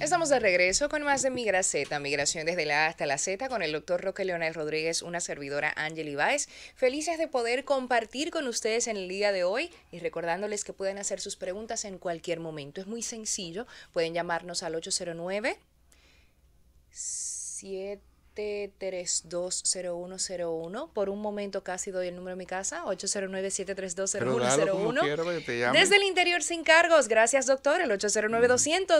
Estamos de regreso con más de Migra Z, Migración desde la A hasta la Z, con el doctor Roque Leonel Rodríguez, una servidora Ángel Ibáez. Felices de poder compartir con ustedes en el día de hoy y recordándoles que pueden hacer sus preguntas en cualquier momento. Es muy sencillo, pueden llamarnos al 809 7 7320101. Por un momento casi doy el número de mi casa, 809-7320101. Desde el interior sin cargos, gracias doctor, el 809 200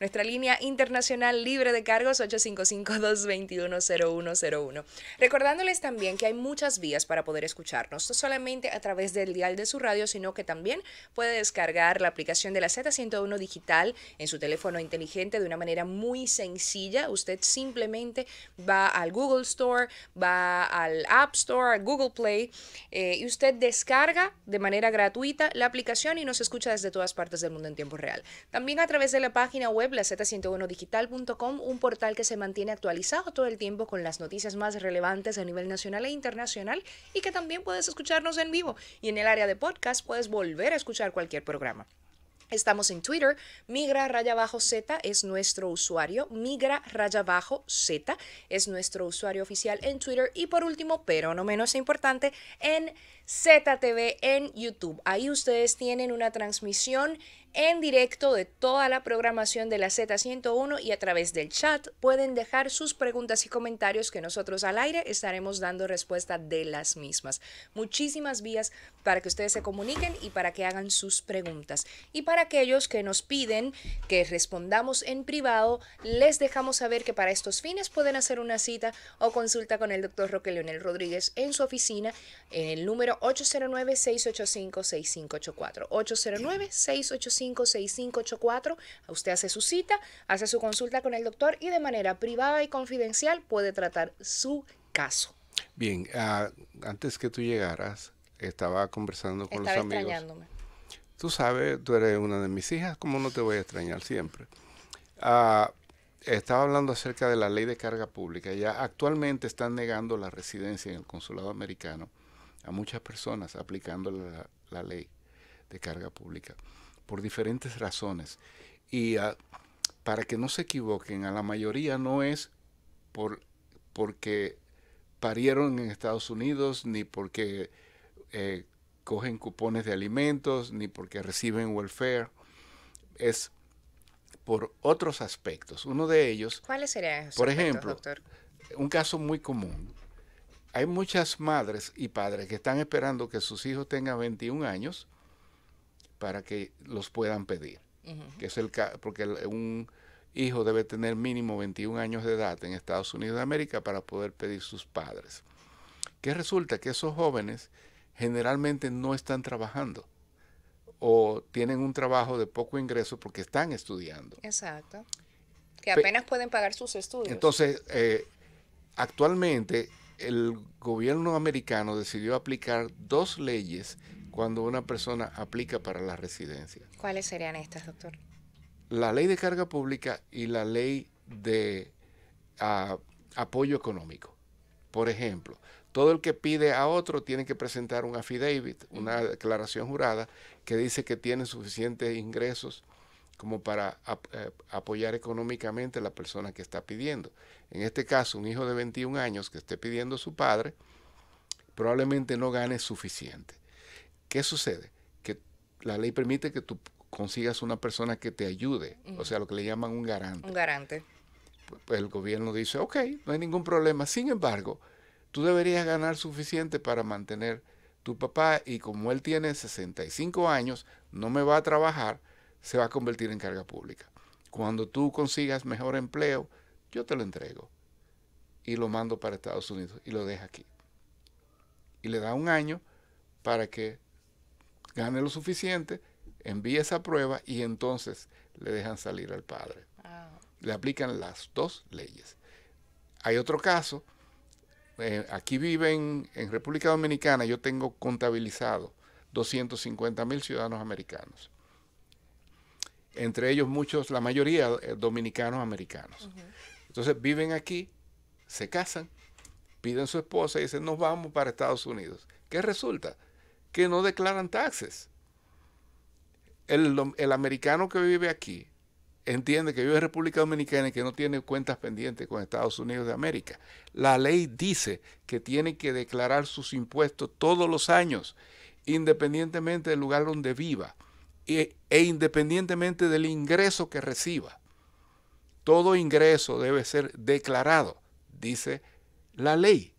Nuestra línea internacional libre de cargos, 855-221-0101. Recordándoles también que hay muchas vías para poder escucharnos, no solamente a través del dial de su radio, sino que también puede descargar la aplicación de la Z101 digital en su teléfono inteligente de una manera muy sencilla. Usted simplemente va al Google Store, va al App Store, Google Play eh, y usted descarga de manera gratuita la aplicación y nos escucha desde todas partes del mundo en tiempo real. También a través de la página web, la z101digital.com, un portal que se mantiene actualizado todo el tiempo con las noticias más relevantes a nivel nacional e internacional y que también puedes escucharnos en vivo. Y en el área de podcast puedes volver a escuchar cualquier programa. Estamos en Twitter, migra raya Z es nuestro usuario, migra raya bajo Z es nuestro usuario oficial en Twitter y por último, pero no menos importante, en ZTV en YouTube. Ahí ustedes tienen una transmisión en directo de toda la programación de la Z101 y a través del chat pueden dejar sus preguntas y comentarios que nosotros al aire estaremos dando respuesta de las mismas. Muchísimas vías para que ustedes se comuniquen y para que hagan sus preguntas. Y para aquellos que nos piden que respondamos en privado, les dejamos saber que para estos fines pueden hacer una cita o consulta con el doctor Roque Leonel Rodríguez en su oficina en el número 809-685-6584. 809-685-6584. Usted hace su cita, hace su consulta con el doctor y de manera privada y confidencial puede tratar su caso. Bien, ah, antes que tú llegaras, estaba conversando con los amigos. Extrañándome. Tú sabes, tú eres una de mis hijas, ¿cómo no te voy a extrañar siempre? Ah, estaba hablando acerca de la ley de carga pública. Ya actualmente están negando la residencia en el consulado americano a muchas personas aplicando la, ley de carga pública por diferentes razones. Y ah, para que no se equivoquen, a la mayoría no es por, porque parieron en Estados Unidos, ni porque eh, cogen cupones de alimentos, ni porque reciben welfare. Es por otros aspectos. Uno de ellos... ¿Cuáles serían Por ejemplo, un caso muy común hay muchas madres y padres que están esperando que sus hijos tengan 21 años para que los puedan pedir. que es el porque un hijo debe tener mínimo 21 años de edad en Estados Unidos de América para poder pedir sus padres. Que resulta que esos jóvenes generalmente no están trabajando o tienen un trabajo de poco ingreso porque están estudiando. Exacto. Que apenas pueden pagar sus estudios. Entonces, eh, actualmente el gobierno americano decidió aplicar dos leyes cuando una persona aplica para la residencia. ¿Cuáles serían estas, doctor? La ley de carga pública y la ley de ah, apoyo económico. Por ejemplo, todo el que pide a otro tiene que presentar un affidavit, una declaración jurada que dice que tiene suficientes ingresos como para eh, apoyar económicamente a la persona que está pidiendo. En este caso, un hijo de 21 años que esté pidiendo a su padre, probablemente no gane suficiente. ¿Qué sucede? Que la ley permite que tú consigas una persona que te ayude, o sea, lo que le llaman un garante. Un garante. Pues el gobierno dice, ok, no hay ningún problema. Sin embargo, tú deberías ganar suficiente para mantener tu papá y como él tiene 65 años, no me va a trabajar, se va a convertir en carga pública. Cuando tú consigas mejor empleo, yo te lo entrego y lo mando para Estados Unidos y lo deja aquí. Y le da un año para que gane lo suficiente, envíe esa prueba y entonces le dejan salir al padre. Le aplican las dos leyes. Hay otro caso, eh, aquí viven en República Dominicana, yo tengo contabilizado 250 mil ciudadanos americanos entre ellos muchos, la mayoría eh, dominicanos americanos. Entonces viven aquí, se casan, piden su esposa y dicen, nos vamos para Estados Unidos. ¿Qué resulta? Que no declaran taxes. El, el americano que vive aquí entiende que vive en República Dominicana y que no tiene cuentas pendientes con Estados Unidos de América. La ley dice que tiene que declarar sus impuestos todos los años, independientemente del lugar donde viva. E, e, independientemente del ingreso que reciba. Todo ingreso debe ser declarado, dice la ley.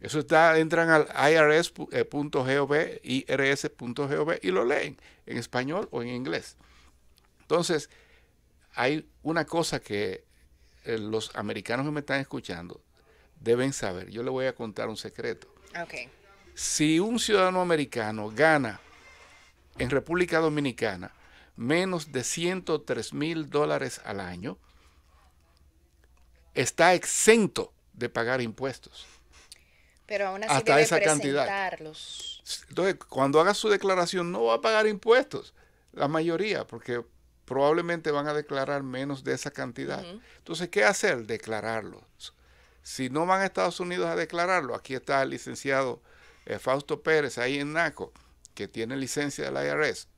Eso está, entran al irs.gov, eh, irs.gov y lo leen en español o en inglés. Entonces, hay una cosa que eh, los americanos que me están escuchando deben saber. Yo les voy a contar un secreto. Si un ciudadano americano gana en República Dominicana menos de 103 mil dólares al año, está exento de pagar impuestos. Pero aún así hasta debe esa cantidad. Entonces, cuando haga su declaración no va a pagar impuestos, la mayoría, porque probablemente van a declarar menos de esa cantidad. Entonces, ¿qué hacer? Declararlos. Si no van a Estados Unidos a declararlo, aquí está el licenciado eh, Fausto Pérez, ahí en NACO, que tiene licencia del IRS,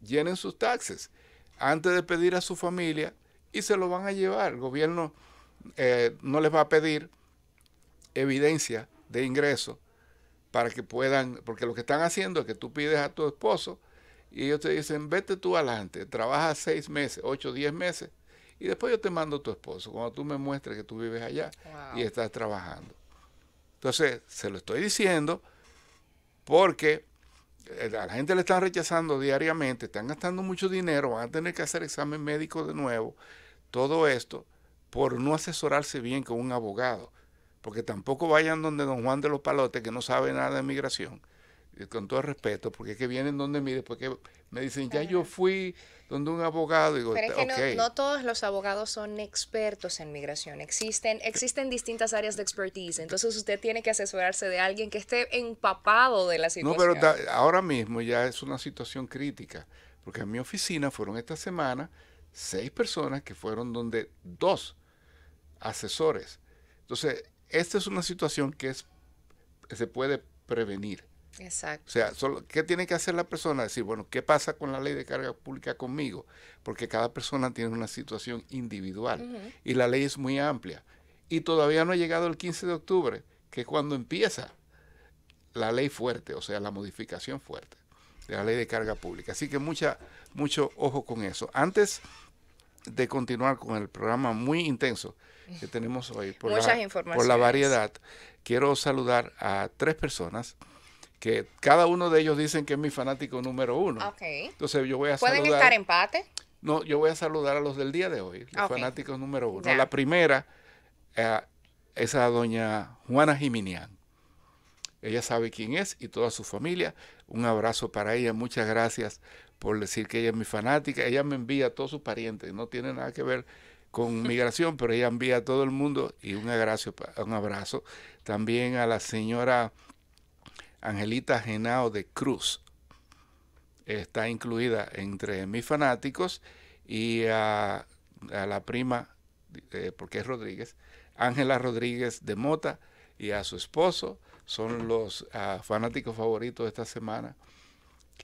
llenen sus taxes antes de pedir a su familia y se lo van a llevar. El gobierno eh, no les va a pedir evidencia de ingreso para que puedan, porque lo que están haciendo es que tú pides a tu esposo y ellos te dicen, vete tú adelante, trabaja seis meses, ocho, diez meses, y después yo te mando a tu esposo, cuando tú me muestres que tú vives allá y estás trabajando. Entonces, se lo estoy diciendo porque eh, a la gente le están rechazando diariamente, están gastando mucho dinero, van a tener que hacer examen médico de nuevo, todo esto por no asesorarse bien con un abogado, porque tampoco vayan donde don Juan de los Palotes, que no sabe nada de migración, con todo respeto, porque es que vienen donde mire porque me dicen, ya yo fui donde un abogado. Pero es que no, todos los abogados son expertos en migración. Existen, existen distintas áreas de expertise. Entonces usted tiene que asesorarse de alguien que esté empapado de la situación. No, pero ahora mismo ya es una situación crítica. Porque en mi oficina fueron esta semana seis personas que fueron donde dos asesores. Entonces, esta es una situación que es, se puede prevenir. Exacto. O sea, solo, ¿qué tiene que hacer la persona? Decir, bueno, ¿qué pasa con la ley de carga pública conmigo? Porque cada persona tiene una situación individual y la ley es muy amplia. Y todavía no ha llegado el 15 de octubre, que es cuando empieza la ley fuerte, o sea, la modificación fuerte de la ley de carga pública. Así que mucha, mucho ojo con eso. Antes de continuar con el programa muy intenso que tenemos hoy la, por la variedad, quiero saludar a tres personas que cada uno de ellos dicen que es mi fanático número uno. Okay. Entonces yo voy a saludar. ¿Pueden estar empate? No, yo voy a saludar a los del día de hoy, los fanáticos número uno. La primera eh, es a doña Juana Jiminián. Ella sabe quién es y toda su familia. Un abrazo para ella. Muchas gracias por decir que ella es mi fanática. Ella me envía a todos sus parientes. No tiene nada que ver con migración, pero ella envía a todo el mundo y un un abrazo. También a la señora Angelita Genao de Cruz. Está incluida entre mis fanáticos y a, la prima, eh, porque es Rodríguez, Ángela Rodríguez de Mota y a su esposo. Son los ah, fanáticos favoritos de esta semana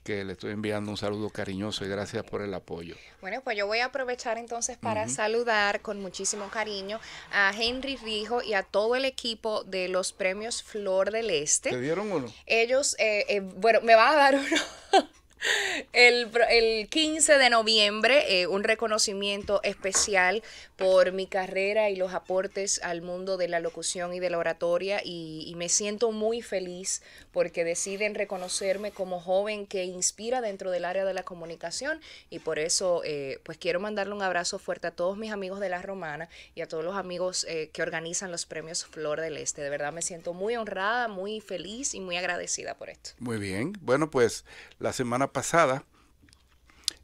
que le estoy enviando un saludo cariñoso y gracias por el apoyo. Bueno, pues yo voy a aprovechar entonces para saludar con muchísimo cariño a Henry Rijo y a todo el equipo de los premios Flor del Este. ¿Te dieron uno? Ellos, eh, eh, bueno, me va a dar uno. El, 15 de noviembre, eh, un reconocimiento especial por mi carrera y los aportes al mundo de la locución y de la oratoria y, me siento muy feliz porque deciden reconocerme como joven que inspira dentro del área de la comunicación y por eso eh, pues quiero mandarle un abrazo fuerte a todos mis amigos de La Romana y a todos los amigos eh, que organizan los premios Flor del Este. De verdad me siento muy honrada, muy feliz y muy agradecida por esto. Muy bien, bueno pues la semana pasada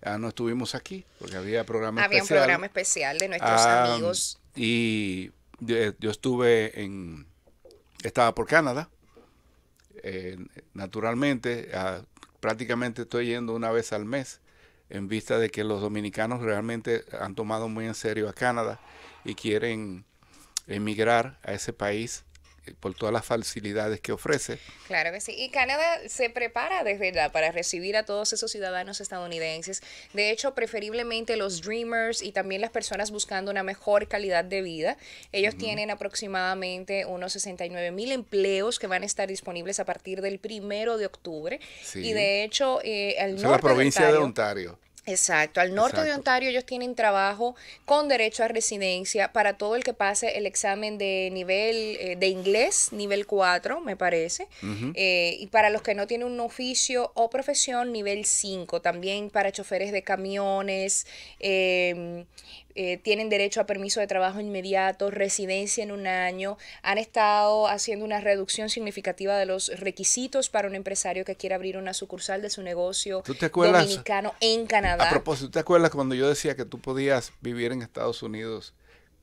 ah, no estuvimos aquí porque había programa un programa especial de nuestros ah, amigos. Y eh, yo, estuve en, estaba por Canadá. Eh, naturalmente, ah, prácticamente estoy yendo una vez al mes en vista de que los dominicanos realmente han tomado muy en serio a Canadá y quieren emigrar a ese país por todas las facilidades que ofrece. Claro que sí. Y Canadá se prepara desde ya para recibir a todos esos ciudadanos estadounidenses. De hecho, preferiblemente los dreamers y también las personas buscando una mejor calidad de vida. Ellos tienen aproximadamente unos 69 mil empleos que van a estar disponibles a partir del primero de octubre. Y de hecho, eh, al la provincia de Ontario Exacto, al norte de Ontario ellos tienen trabajo con derecho a residencia para todo el que pase el examen de nivel eh, de inglés, nivel 4, me parece, eh, y para los que no tienen un oficio o profesión, nivel 5, también para choferes de camiones, eh, eh, tienen derecho a permiso de trabajo inmediato, residencia en un año, han estado haciendo una reducción significativa de los requisitos para un empresario que quiera abrir una sucursal de su negocio dominicano en Canadá. A propósito, te acuerdas cuando yo decía que tú podías vivir en Estados Unidos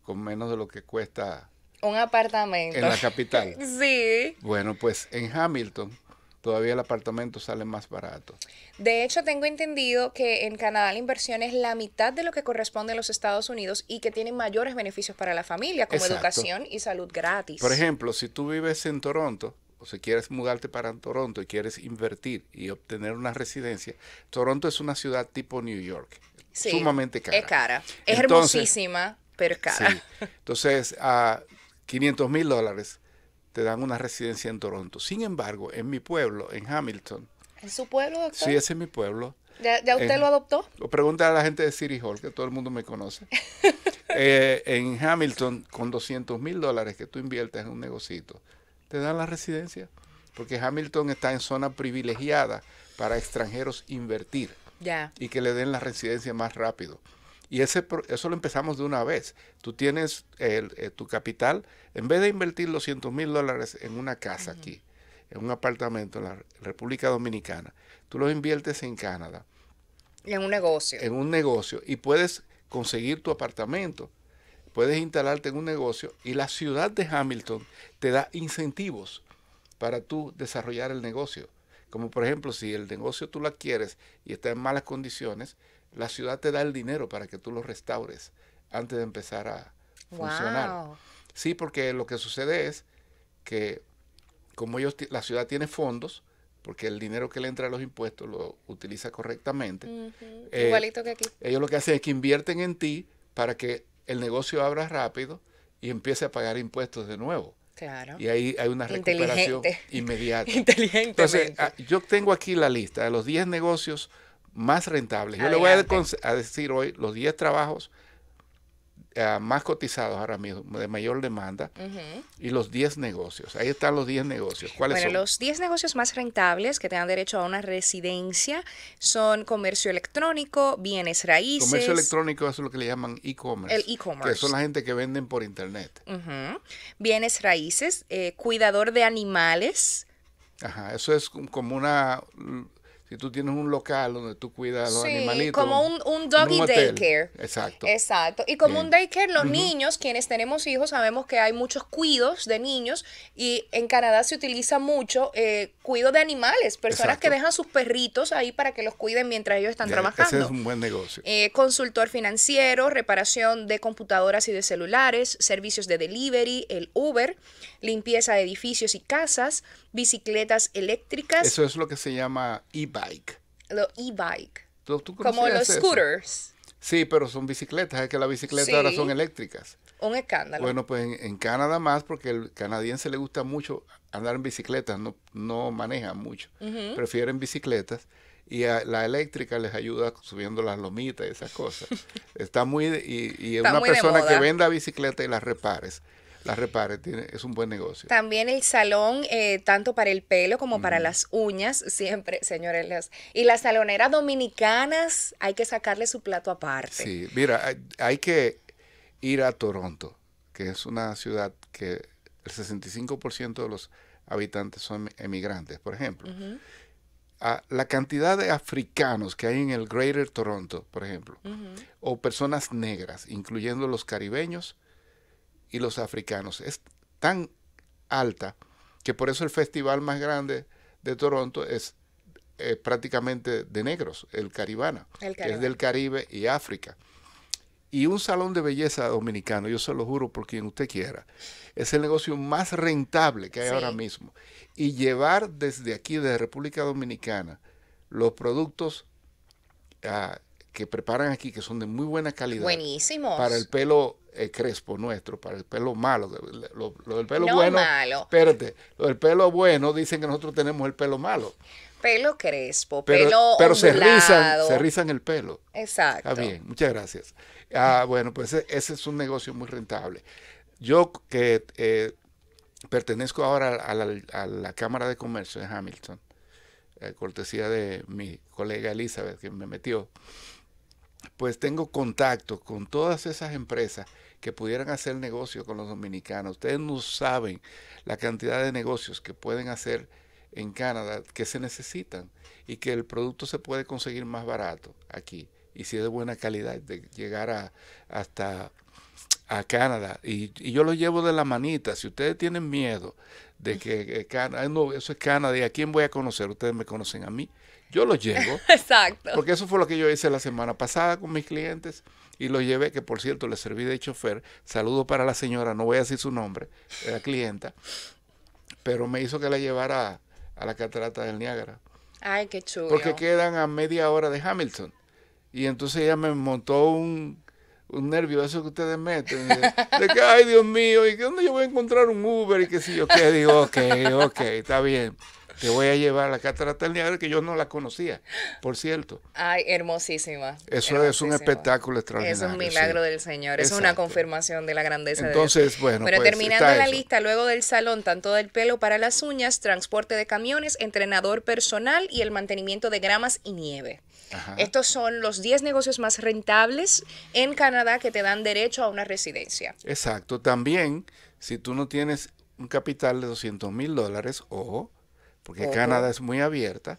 con menos de lo que cuesta un apartamento en la capital? sí. Bueno, pues en Hamilton todavía el apartamento sale más barato. De hecho, tengo entendido que en Canadá la inversión es la mitad de lo que corresponde a los Estados Unidos y que tiene mayores beneficios para la familia, como educación y salud gratis. Por ejemplo, si tú vives en Toronto, o si quieres mudarte para Toronto y quieres invertir y obtener una residencia, Toronto es una ciudad tipo New York. sumamente cara. Es cara. Es hermosísima, pero cara. Entonces, a 500 mil dólares te dan una residencia en Toronto. Sin embargo, en mi pueblo, en Hamilton. ¿En su pueblo, doctor? Sí, ese es mi pueblo. ¿Ya, usted lo adoptó? Lo a la gente de City Hall, que todo el mundo me conoce. Eh, en Hamilton, con 200 mil dólares que tú inviertes en un negocito, te dan la residencia. Porque Hamilton está en zona privilegiada para extranjeros invertir. Ya. Y que le den la residencia más rápido. Y ese, eso lo empezamos de una vez. Tú tienes eh, tu capital, en vez de invertir los 100 mil dólares en una casa aquí, en un apartamento en la República Dominicana, tú los inviertes en Canadá. En un negocio. En un negocio. Y puedes conseguir tu apartamento. Puedes instalarte en un negocio y la ciudad de Hamilton te da incentivos para tú desarrollar el negocio. Como por ejemplo, si el negocio tú lo quieres y está en malas condiciones, la ciudad te da el dinero para que tú lo restaures antes de empezar a funcionar. Sí, porque lo que sucede es que como ellos la ciudad tiene fondos, porque el dinero que le entra a los impuestos lo utiliza correctamente. Eh, igualito que aquí. Ellos lo que hacen es que invierten en ti para que el negocio abra rápido y empiece a pagar impuestos de nuevo. Claro. Y ahí hay una recuperación inmediata. Inteligente. Entonces, ah, yo tengo aquí la lista de los 10 negocios más rentables. Yo le voy a, decir hoy los 10 trabajos eh, más cotizados ahora mismo, de mayor demanda, y los 10 negocios. Ahí están los 10 negocios. ¿Cuáles bueno, son? los 10 negocios más rentables que tengan derecho a una residencia son comercio electrónico, bienes raíces. Comercio electrónico es lo que le llaman e-commerce. El e-commerce. Que son la gente que venden por internet. Bienes raíces, eh, cuidador de animales. Ajá, eso es como una si tú tienes un local donde tú cuidas a los sí, animalitos. Como un, doggy daycare. Exacto. Exacto. Y como un daycare, los niños, quienes tenemos hijos, sabemos que hay muchos cuidos de niños y en Canadá se utiliza mucho eh, cuido de animales, personas que dejan sus perritos ahí para que los cuiden mientras ellos están trabajando. Ese es un buen negocio. Eh, consultor financiero, reparación de computadoras y de celulares, servicios de delivery, el Uber, limpieza de edificios y casas, bicicletas eléctricas. Eso es lo que se llama IPA e-bike. Los e-bike. Como los scooters. Sí, pero son bicicletas, es que las bicicletas ahora son eléctricas. Un escándalo. Bueno, pues en, Canadá más, porque al canadiense le gusta mucho andar en bicicletas, no, no manejan mucho, prefieren bicicletas y la eléctrica les ayuda subiendo las lomitas y esas cosas. Está muy, y, y una persona que venda bicicletas y las repares, la repare, es un buen negocio. También el salón, eh, tanto para el pelo como para las uñas, siempre, señores. y las saloneras dominicanas, hay que sacarle su plato aparte. Sí, mira, hay, que ir a Toronto, que es una ciudad que el 65% de los habitantes son emigrantes, por ejemplo. la cantidad de africanos que hay en el Greater Toronto, por ejemplo, o personas negras, incluyendo los caribeños, y los africanos. Es tan alta que por eso el festival más grande de Toronto es eh, prácticamente de negros, el Caribana, que es del Caribe y África. Y un salón de belleza dominicano, yo se lo juro por quien usted quiera, es el negocio más rentable que hay ahora mismo. Y llevar desde aquí, de República Dominicana, los productos ah, que preparan aquí, que son de muy buena calidad. Buenísimos. Para el pelo eh, crespo nuestro, para el pelo malo. Lo, del pelo bueno. malo. Espérate, lo del pelo bueno dicen que nosotros tenemos el pelo malo. Pelo crespo, pero, pelo Pero se rizan, se rizan el pelo. Exacto. Está bien, muchas gracias. Ah, bueno, pues ese, es un negocio muy rentable. Yo que eh, pertenezco ahora a la, a la Cámara de Comercio de Hamilton, eh, cortesía de mi colega Elizabeth que me metió pues tengo contacto con todas esas empresas que pudieran hacer negocio con los dominicanos. Ustedes no saben la cantidad de negocios que pueden hacer en Canadá que se necesitan y que el producto se puede conseguir más barato aquí y si es de buena calidad, de llegar a, hasta a Canadá. Y, y, yo lo llevo de la manita. Si ustedes tienen miedo de que, Cana, no, eso es Canadá, ¿a quién voy a conocer? Ustedes me conocen a mí. Yo los llevo. Exacto. Porque eso fue lo que yo hice la semana pasada con mis clientes y los llevé, que por cierto le serví de chofer. Saludo para la señora, no voy a decir su nombre, la clienta, pero me hizo que la llevara a, a la catarata del Niágara. Ay, qué chulo. Porque quedan a media hora de Hamilton. Y entonces ella me montó un un nervio, eso que ustedes meten, de, que, ay Dios mío, y dónde yo voy a encontrar un Uber y que si yo qué, digo, ok, ok, está bien. Te voy a llevar a la catarata del que yo no la conocía, por cierto. Ay, hermosísima. Eso es un espectáculo extraordinario. Es un milagro del Señor, es una confirmación de la grandeza Entonces, de Dios. bueno. Pero pues, terminando la lista, luego del salón, tanto del pelo para las uñas, transporte de camiones, entrenador personal y el mantenimiento de gramas y nieve. Estos son los 10 negocios más rentables en Canadá que te dan derecho a una residencia. Exacto. También, si tú no tienes un capital de 200 mil dólares, ojo, porque Canadá es muy abierta,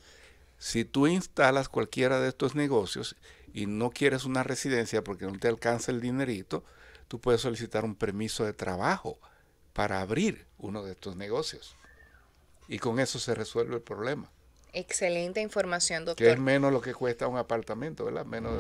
si tú instalas cualquiera de estos negocios y no quieres una residencia porque no te alcanza el dinerito, tú puedes solicitar un permiso de trabajo para abrir uno de estos negocios. Y con eso se resuelve el problema. Excelente información, doctor. Que es menos lo que cuesta un apartamento, ¿verdad? Menos.